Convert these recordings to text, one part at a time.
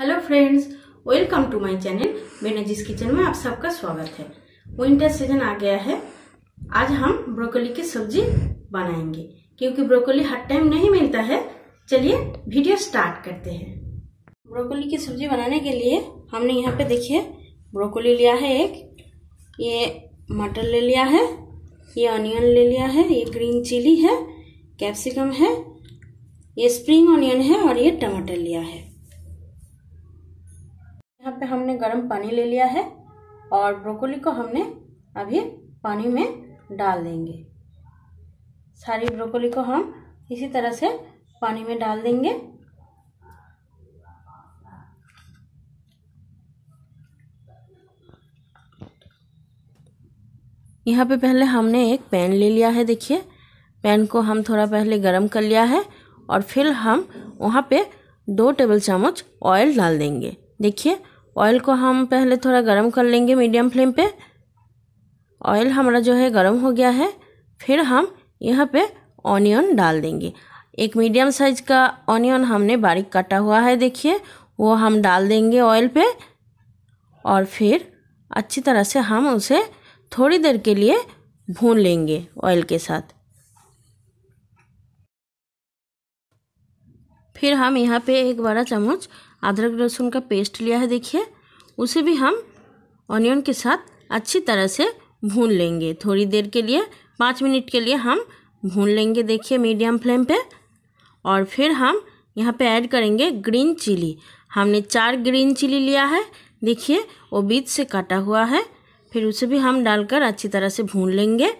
hello friends welcome to my channel Benazir's kitchen में आप सबका स्वागत है विंटर सीजन आ गया है आज हम ब्रोकली की सब्जी बनाएंगे क्योंकि ब्रोकली हर टाइम नहीं मिलता है चलिए वीडियो स्टार्ट करते हैं ब्रोकली की सब्जी बनाने के लिए हमने यहाँ पे देखिए ब्रोकली लिया है एक ये मटर ले लिया है ये ऑनियन ले लिया है ये ग्रीन चिली है कैप्सिकम है ये स्प्रिंग ऑनियन है और ये टमाटर लिया है यहाँ पे हमने गर्म पानी ले लिया है और ब्रोकोली को हमने अभी पानी में डाल देंगे सारी ब्रोकोली को हम इसी तरह से पानी में डाल देंगे यहाँ पे पहले हमने एक पैन ले लिया है देखिए पैन को हम थोड़ा पहले गरम कर लिया है और फिर हम वहाँ पे दो टेबल चम्मच ऑयल डाल देंगे देखिए ऑयल को हम पहले थोड़ा गर्म कर लेंगे मीडियम फ्लेम पे ऑयल हमारा जो है गर्म हो गया है फिर हम यहाँ पे ऑनियन डाल देंगे एक मीडियम साइज का ऑनियन हमने बारीक काटा हुआ है देखिए वो हम डाल देंगे ऑयल पे और फिर अच्छी तरह से हम उसे थोड़ी देर के लिए भून लेंगे ऑयल के साथ फिर हम यहाँ पे एक बड़ा चम्मच अदरक लहसुन का पेस्ट लिया है देखिए उसे भी हम ऑनियन के साथ अच्छी तरह से भून लेंगे थोड़ी देर के लिए पाँच मिनट के लिए हम भून लेंगे देखिए मीडियम फ्लेम पे और फिर हम यहाँ पे ऐड करेंगे ग्रीन चिली हमने चार ग्रीन चिली लिया है देखिए वो बीच से काटा हुआ है फिर उसे भी हम डालकर अच्छी तरह से भून लेंगे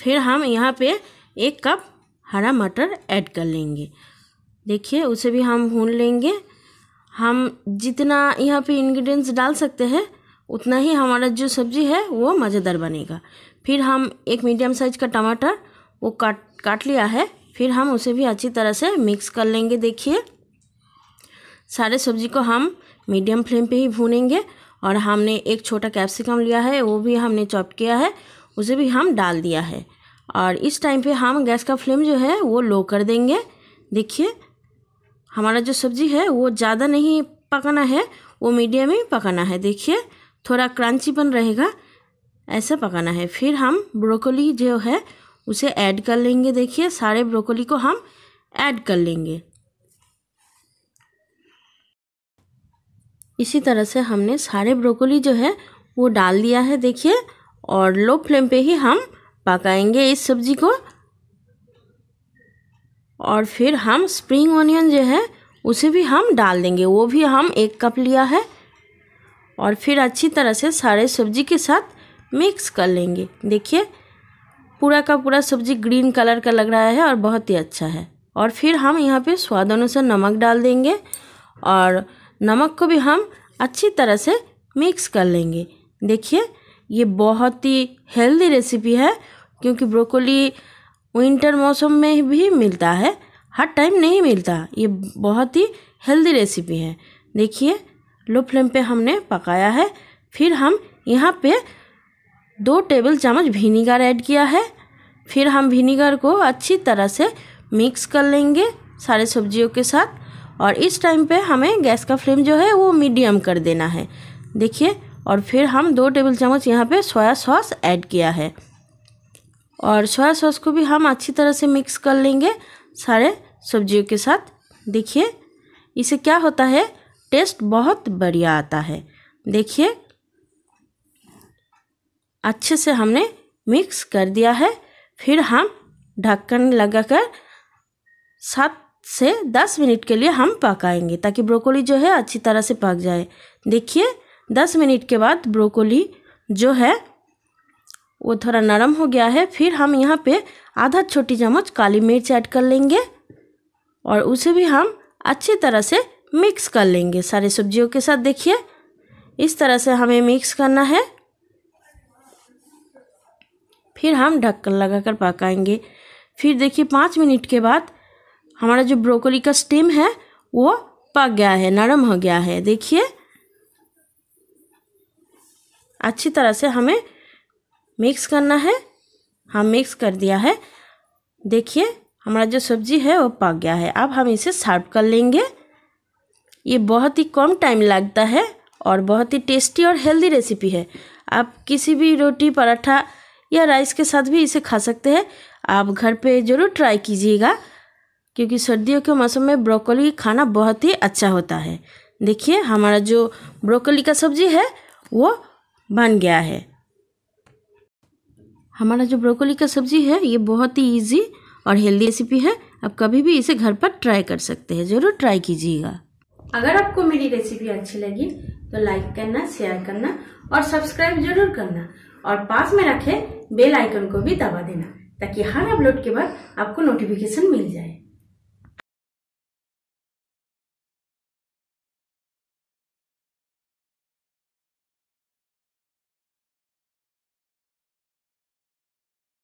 फिर हम यहाँ पे एक कप हरा मटर ऐड कर लेंगे देखिए उसे भी हम भून लेंगे हम जितना यहाँ पे इंग्रेडिएंट्स डाल सकते हैं उतना ही हमारा जो सब्ज़ी है वो मज़ेदार बनेगा फिर हम एक मीडियम साइज का टमाटर वो काट काट लिया है फिर हम उसे भी अच्छी तरह से मिक्स कर लेंगे देखिए सारे सब्जी को हम मीडियम फ्लेम पे ही भूनेंगे और हमने एक छोटा कैप्सिकम लिया है वो भी हमने चॉप किया है उसे भी हम डाल दिया है और इस टाइम पे हम गैस का फ्लेम जो है वो लो कर देंगे देखिए हमारा जो सब्ज़ी है वो ज़्यादा नहीं पकाना है वो मीडियम ही पकाना है देखिए थोड़ा क्रंचीपन रहेगा ऐसा पकाना है फिर हम ब्रोकली जो है उसे ऐड कर लेंगे देखिए सारे ब्रोकली को हम ऐड कर लेंगे इसी तरह से हमने सारे ब्रोकली जो है वो डाल दिया है देखिए और लो फ्लेम पे ही हम पकाएंगे इस सब्ज़ी को और फिर हम स्प्रिंग ऑनियन जो है उसे भी हम डाल देंगे वो भी हम एक कप लिया है और फिर अच्छी तरह से सारे सब्जी के साथ मिक्स कर लेंगे देखिए पूरा का पूरा सब्जी ग्रीन कलर का लग रहा है और बहुत ही अच्छा है और फिर हम यहाँ पे स्वाद अनुसार नमक डाल देंगे और नमक को भी हम अच्छी तरह से मिक्स कर लेंगे देखिए ये बहुत ही हेल्दी रेसिपी है क्योंकि ब्रोकोली विंटर मौसम में भी मिलता है हर टाइम नहीं मिलता ये बहुत ही हेल्दी रेसिपी है देखिए लो फ्लेम पे हमने पकाया है फिर हम यहाँ पे दो टेबल चम्मच विनीगर ऐड किया है फिर हम विनीगर को अच्छी तरह से मिक्स कर लेंगे सारे सब्जियों के साथ और इस टाइम पे हमें गैस का फ्लेम जो है वो मीडियम कर देना है देखिए और फिर हम दो टेबल चम्मच यहाँ पे सोया सॉस ऐड किया है और सोया सॉस को भी हम अच्छी तरह से मिक्स कर लेंगे सारे सब्जियों के साथ देखिए इसे क्या होता है टेस्ट बहुत बढ़िया आता है देखिए अच्छे से हमने मिक्स कर दिया है फिर हम ढक्कन लगाकर सात से दस मिनट के लिए हम पकाएंगे ताकि ब्रोकोली जो है अच्छी तरह से पक जाए देखिए दस मिनट के बाद ब्रोकोली जो है वो थोड़ा नरम हो गया है फिर हम यहाँ पे आधा छोटी चम्मच काली मिर्च ऐड कर लेंगे और उसे भी हम अच्छी तरह से मिक्स कर लेंगे सारे सब्जियों के साथ देखिए इस तरह से हमें मिक्स करना है फिर हम ढक्कन लगाकर पकाएंगे फिर देखिए पाँच मिनट के बाद हमारा जो ब्रोकली का स्टेम है वो पक गया है नरम हो गया है देखिए अच्छी तरह से हमें मिक्स करना है हाँ मिक्स कर दिया है देखिए हमारा जो सब्जी है वो पक गया है अब हम इसे सर्व कर लेंगे ये बहुत ही कम टाइम लगता है और बहुत ही टेस्टी और हेल्दी रेसिपी है आप किसी भी रोटी पराठा या राइस के साथ भी इसे खा सकते हैं आप घर पे ज़रूर ट्राई कीजिएगा क्योंकि सर्दियों के मौसम में ब्रोकली खाना बहुत ही अच्छा होता है देखिए हमारा जो ब्रोकली का सब्जी है वो बन गया है हमारा जो ब्रोकोली का सब्जी है ये बहुत ही ईजी और हेल्दी रेसिपी है आप कभी भी इसे घर पर ट्राई कर सकते हैं ज़रूर ट्राई कीजिएगा अगर आपको मेरी रेसिपी अच्छी लगी तो लाइक करना शेयर करना और सब्सक्राइब जरूर करना और पास में रखे बेल आइकन को भी दबा देना ताकि हर अपलोड के बाद आपको नोटिफिकेशन मिल जाए